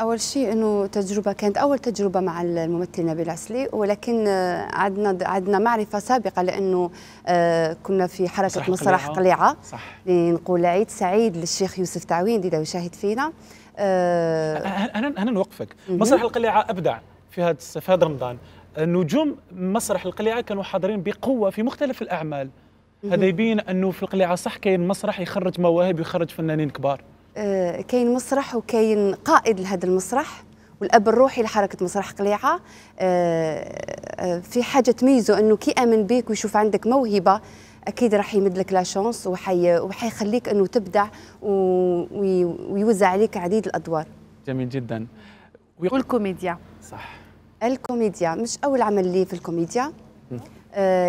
اول شيء انه تجربه كانت اول تجربه مع الممثل نبيل عسلي ولكن آه، عندنا عندنا معرفه سابقه لانه آه، كنا في حركه مسرح قليعه, صح. لنقول عيد سعيد للشيخ يوسف تعوين اللي يشاهد فينا آه، انا انا نوقفك مسرح القليعه ابدع في هذا في هذا رمضان نجوم مسرح القليعه كانوا حاضرين بقوه في مختلف الاعمال هذا يبين انه في القليعه صح كاين مسرح يخرج مواهب ويخرج فنانين كبار آه، كاين مسرح وكاين قائد لهذا المسرح والاب الروحي لحركه مسرح قليعه آه، آه، في حاجه تميزه انه كي امن بيك ويشوف عندك موهبه اكيد راح يمد لك لا شونس وحي وحيخليك انه تبدع ويوزع عليك عديد الادوار جميل جدا والكوميديا صح الكوميديا مش اول عمل لي في الكوميديا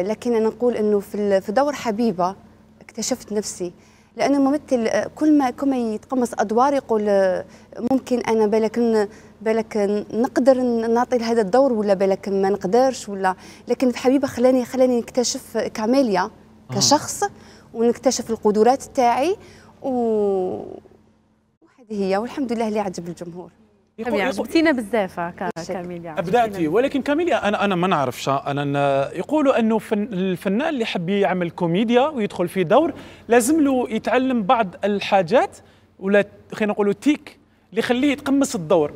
لكن انا نقول انه في في دور حبيبه اكتشفت نفسي لأن الممثل كل ما كل ما يتقمص ادوار يقول ممكن انا بالك بالك نقدر نعطي لهذا الدور ولا بالك ما نقدرش ولا لكن في حبيبه خلاني خلاني نكتشف كاميليا آه. كشخص ونكتشف القدرات تاعي و هذه هي والحمد لله اللي عجب الجمهور يعني جبتينا بزاف كاميليا ابدعتي ولكن كاميليا انا انا ما نعرفش انا يقولوا انه الفنان اللي يحب يعمل كوميديا ويدخل في دور لازم له يتعلم بعض الحاجات ولا خلينا نقولوا تيك اللي يخليه يتقمص الدور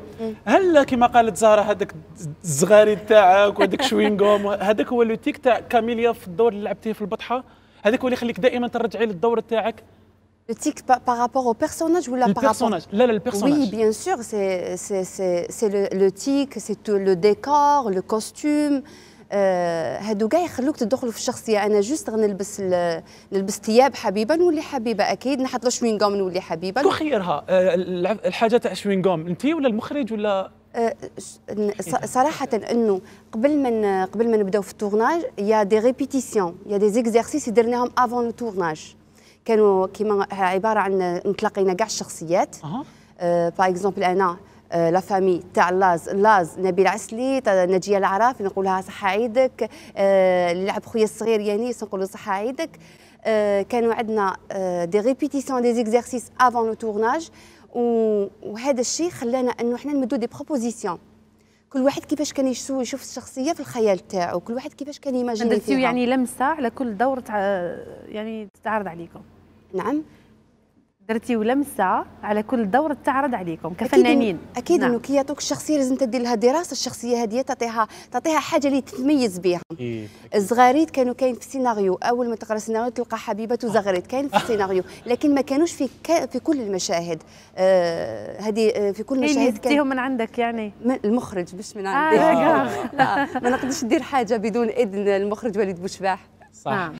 هلا كما قالت زهره هذاك الزغاري تاعك وهذاك شوينغوم هذاك هو لو تيك تاع كاميليا في الدور اللي لعبتيه في البطحه هذاك هو اللي يخليك دائما ترجعي للدور تاعك Le tic par, par rapport au personnage ou la le par personnage. Rapport... Là, là, le personnage. Oui, bien sûr, c'est le, le tic, c'est le décor, le costume. Euh, هادو كاع يخلوك تدخل في الشخصيه انا جوست غنلبس نلبس ثياب حبيبه نولي حبيبه اكيد نحط شوينغوم نولي حبيبه كون خيرها آه، الحاجه تاع شوينغوم انت ولا المخرج ولا آه، صراحة انه قبل ما قبل ما نبداو في التورناج يا دي ريبيتيسيون يا دي زيكزارسيس درناهم افون التورناج كانوا كيما عباره عن متلاقينا كاع الشخصيات باغ اكزومبل آه، انا لا آه، فامي تاع لاز لاز نبيل عسلي نجيه العراف نقول لها صحه عيدك اللي آه، لعب خويا الصغير يانيس نقول له صحه عيدك كانوا عندنا دي ريبيتيسيون دي زيكزارسيس افون لو تورناج وهذا الشيء خلانا انه حنا نمدو دي بروبوزيسيون كل واحد كيفاش كان يشوف الشخصيه في الخيال تاعو كل واحد كيفاش كان يماجيني فيها يعني لمسه على كل دور تع... يعني تتعرض عليكم نعم درتي ولمسه على كل دور تعرض عليكم كفنانين اكيد, أكيد نعم. انه كياتوك الشخصيه لازم تدير لها دراسه الشخصيه هذه تعطيها تعطيها حاجه اللي تتميز بها إيه، الزغاريد كانوا كاين في السيناريو اول ما تقرا السيناريو تلقى حبيبه وزغريت كاين في السيناريو لكن ما كانوش في ك... في كل المشاهد آه، هذه آه في كل المشاهد كان من عندك يعني من المخرج مش من آه، عندي آه لا ما نقدرش ندير حاجه بدون اذن المخرج وليد بوشباح صح نعم.